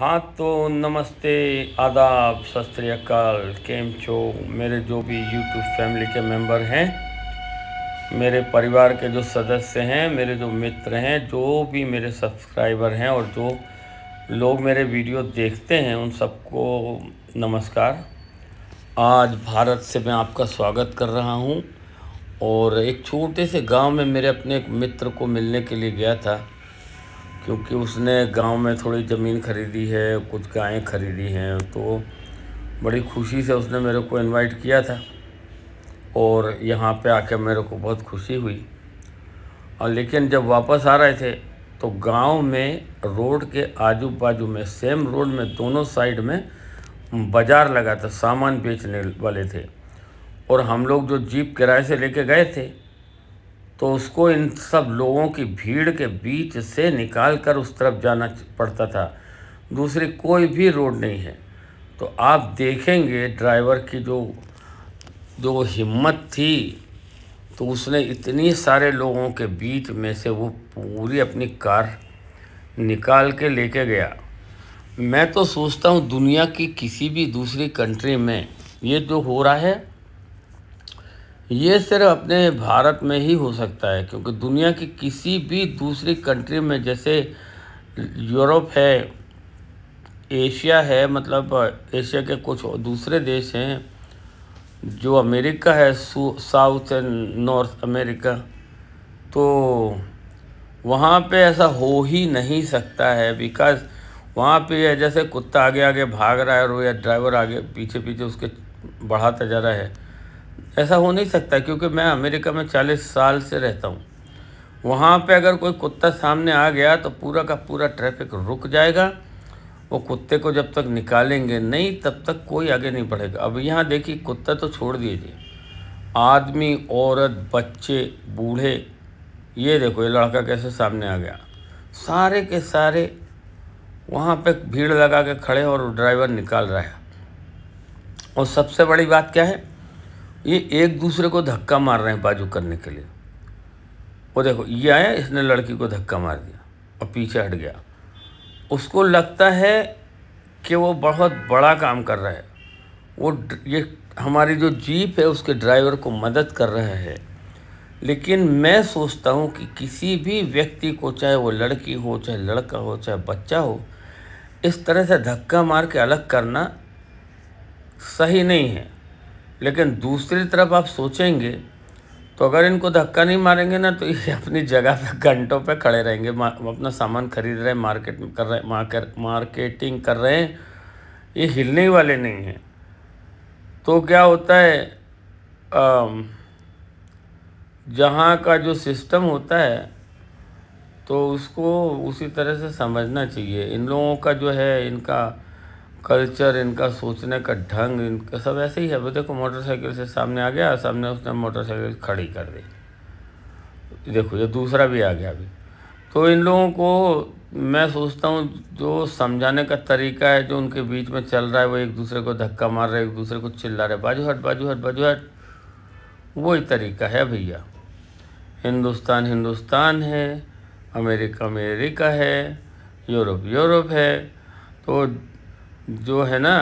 हाँ तो नमस्ते आदाब सत केम छो मेरे जो भी यूट्यूब फैमिली के मेंबर हैं मेरे परिवार के जो सदस्य हैं मेरे जो मित्र हैं जो भी मेरे सब्सक्राइबर हैं और जो लोग मेरे वीडियो देखते हैं उन सबको नमस्कार आज भारत से मैं आपका स्वागत कर रहा हूं और एक छोटे से गांव में मेरे अपने एक मित्र को मिलने के लिए गया था क्योंकि उसने गांव में थोड़ी ज़मीन खरीदी है कुछ गायें खरीदी हैं तो बड़ी खुशी से उसने मेरे को इनवाइट किया था और यहाँ पे आके मेरे को बहुत खुशी हुई और लेकिन जब वापस आ रहे थे तो गांव में रोड के आजू बाजू में सेम रोड में दोनों साइड में बाज़ार लगा था सामान बेचने वाले थे और हम लोग जो जीप किराए से लेके गए थे तो उसको इन सब लोगों की भीड़ के बीच से निकाल कर उस तरफ जाना पड़ता था दूसरी कोई भी रोड नहीं है तो आप देखेंगे ड्राइवर की जो जो हिम्मत थी तो उसने इतनी सारे लोगों के बीच में से वो पूरी अपनी कार निकाल के लेके गया मैं तो सोचता हूँ दुनिया की किसी भी दूसरी कंट्री में ये जो हो रहा है ये सिर्फ अपने भारत में ही हो सकता है क्योंकि दुनिया की किसी भी दूसरी कंट्री में जैसे यूरोप है एशिया है मतलब एशिया के कुछ दूसरे देश हैं जो अमेरिका है साउथ एंड नॉर्थ अमेरिका तो वहाँ पे ऐसा हो ही नहीं सकता है बिकॉज वहाँ पे जैसे कुत्ता आगे आगे भाग रहा है और या ड्राइवर आगे पीछे पीछे उसके बढ़ाता जा रहा है ऐसा हो नहीं सकता क्योंकि मैं अमेरिका में चालीस साल से रहता हूँ वहाँ पे अगर कोई कुत्ता सामने आ गया तो पूरा का पूरा ट्रैफिक रुक जाएगा वो कुत्ते को जब तक निकालेंगे नहीं तब तक कोई आगे नहीं बढ़ेगा अब यहाँ देखिए कुत्ता तो छोड़ दीजिए आदमी औरत बच्चे बूढ़े ये देखो ये लड़का कैसे सामने आ गया सारे के सारे वहाँ पे भीड़ लगा के खड़े और ड्राइवर निकाल रहा है और सबसे बड़ी बात क्या है ये एक दूसरे को धक्का मार रहे हैं बाजू करने के लिए वो देखो ये आया इसने लड़की को धक्का मार दिया और पीछे हट गया उसको लगता है कि वो बहुत बड़ा काम कर रहा है वो ये हमारी जो जीप है उसके ड्राइवर को मदद कर रहा है लेकिन मैं सोचता हूँ कि किसी भी व्यक्ति को चाहे वो लड़की हो चाहे लड़का हो चाहे बच्चा हो इस तरह से धक्का मार के अलग करना सही नहीं है लेकिन दूसरी तरफ आप सोचेंगे तो अगर इनको धक्का नहीं मारेंगे ना तो ये अपनी जगह पे घंटों पे खड़े रहेंगे अपना सामान खरीद रहे हैं मार्केट कर रहे मार्केट मार्केटिंग कर रहे हैं ये हिलने वाले नहीं हैं तो क्या होता है जहाँ का जो सिस्टम होता है तो उसको उसी तरह से समझना चाहिए इन लोगों का जो है इनका कल्चर इनका सोचने का ढंग इनका सब ऐसे ही है वो देखो मोटरसाइकिल से सामने आ गया सामने उसने मोटरसाइकिल खड़ी कर दी देखो ये दूसरा भी आ गया अभी तो इन लोगों को मैं सोचता हूँ जो समझाने का तरीका है जो उनके बीच में चल रहा है वो एक दूसरे को धक्का मार रहे एक दूसरे को चिल्ला रहे बाजू हट बाजू हट बाजू हट वही तरीका है भैया हिंदुस्तान हिंदुस्तान है अमेरिका अमेरिका है यूरोप यूरोप है तो जो है ना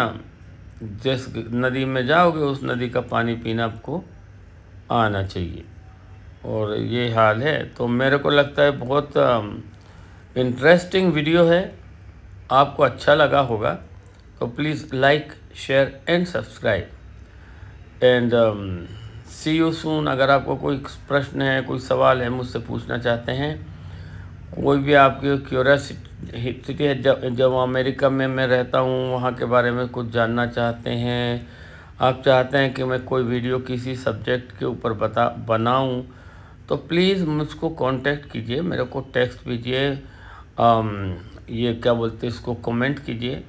जिस नदी में जाओगे उस नदी का पानी पीना आपको आना चाहिए और ये हाल है तो मेरे को लगता है बहुत इंटरेस्टिंग वीडियो है आपको अच्छा लगा होगा तो please like share and subscribe and see you soon अगर आपको कोई प्रश्न है कोई सवाल है मुझसे पूछना चाहते हैं कोई भी आपकी क्यूरसिटी है जब जब अमेरिका में मैं रहता हूँ वहाँ के बारे में कुछ जानना चाहते हैं आप चाहते हैं कि मैं कोई वीडियो किसी सब्जेक्ट के ऊपर बता बनाऊँ तो प्लीज़ मुझको कांटेक्ट कीजिए मेरे को टेक्स्ट कीजिए ये क्या बोलते हैं इसको कमेंट कीजिए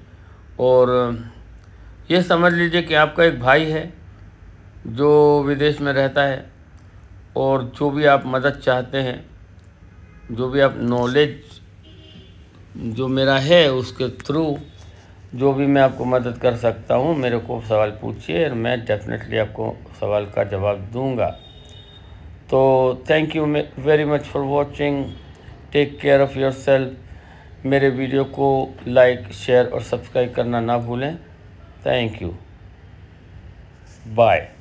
और ये समझ लीजिए कि आपका एक भाई है जो विदेश में रहता है और जो भी आप मदद चाहते हैं जो भी आप नॉलेज जो मेरा है उसके थ्रू जो भी मैं आपको मदद कर सकता हूँ मेरे को सवाल पूछिए और मैं डेफिनेटली आपको सवाल का जवाब दूँगा तो thank you very much for watching take care of yourself मेरे वीडियो को लाइक शेयर और सब्सक्राइब करना ना भूलें थैंक यू बाय